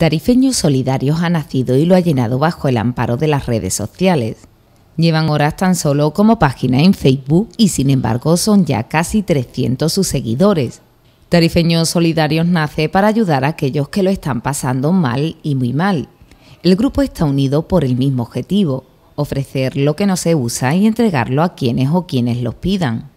Tarifeños Solidarios ha nacido y lo ha llenado bajo el amparo de las redes sociales. Llevan horas tan solo como página en Facebook y sin embargo son ya casi 300 sus seguidores. Tarifeños Solidarios nace para ayudar a aquellos que lo están pasando mal y muy mal. El grupo está unido por el mismo objetivo, ofrecer lo que no se usa y entregarlo a quienes o quienes los pidan.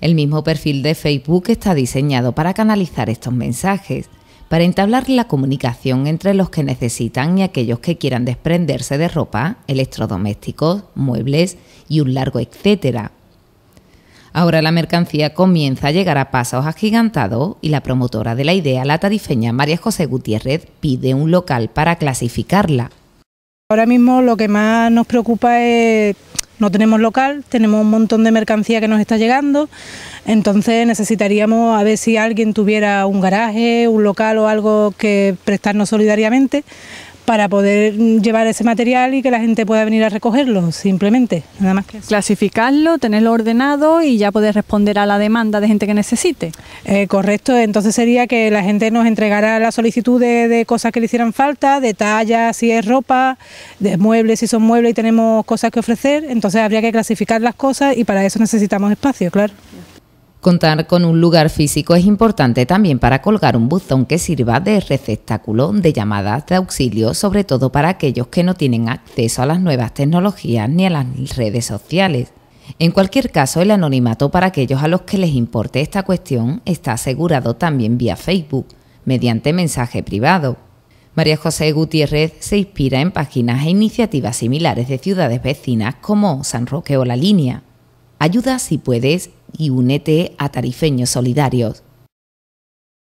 El mismo perfil de Facebook está diseñado para canalizar estos mensajes para entablar la comunicación entre los que necesitan y aquellos que quieran desprenderse de ropa, electrodomésticos, muebles y un largo etcétera. Ahora la mercancía comienza a llegar a pasos agigantados y la promotora de la idea, la tarifeña María José Gutiérrez, pide un local para clasificarla. Ahora mismo lo que más nos preocupa es no tenemos local, tenemos un montón de mercancía que nos está llegando, entonces necesitaríamos a ver si alguien tuviera un garaje, un local o algo que prestarnos solidariamente para poder llevar ese material y que la gente pueda venir a recogerlo, simplemente, nada más que Clasificarlo, tenerlo ordenado y ya poder responder a la demanda de gente que necesite. Eh, correcto, entonces sería que la gente nos entregara la solicitud de, cosas que le hicieran falta, de talla, si es ropa, de muebles si son muebles y tenemos cosas que ofrecer, entonces habría que clasificar las cosas y para eso necesitamos espacio, claro. Contar con un lugar físico es importante también para colgar un buzón que sirva de receptáculo de llamadas de auxilio, sobre todo para aquellos que no tienen acceso a las nuevas tecnologías ni a las redes sociales. En cualquier caso, el anonimato para aquellos a los que les importe esta cuestión está asegurado también vía Facebook, mediante mensaje privado. María José Gutiérrez se inspira en páginas e iniciativas similares de ciudades vecinas como San Roque o La Línea. Ayuda si puedes y únete a Tarifeños Solidarios.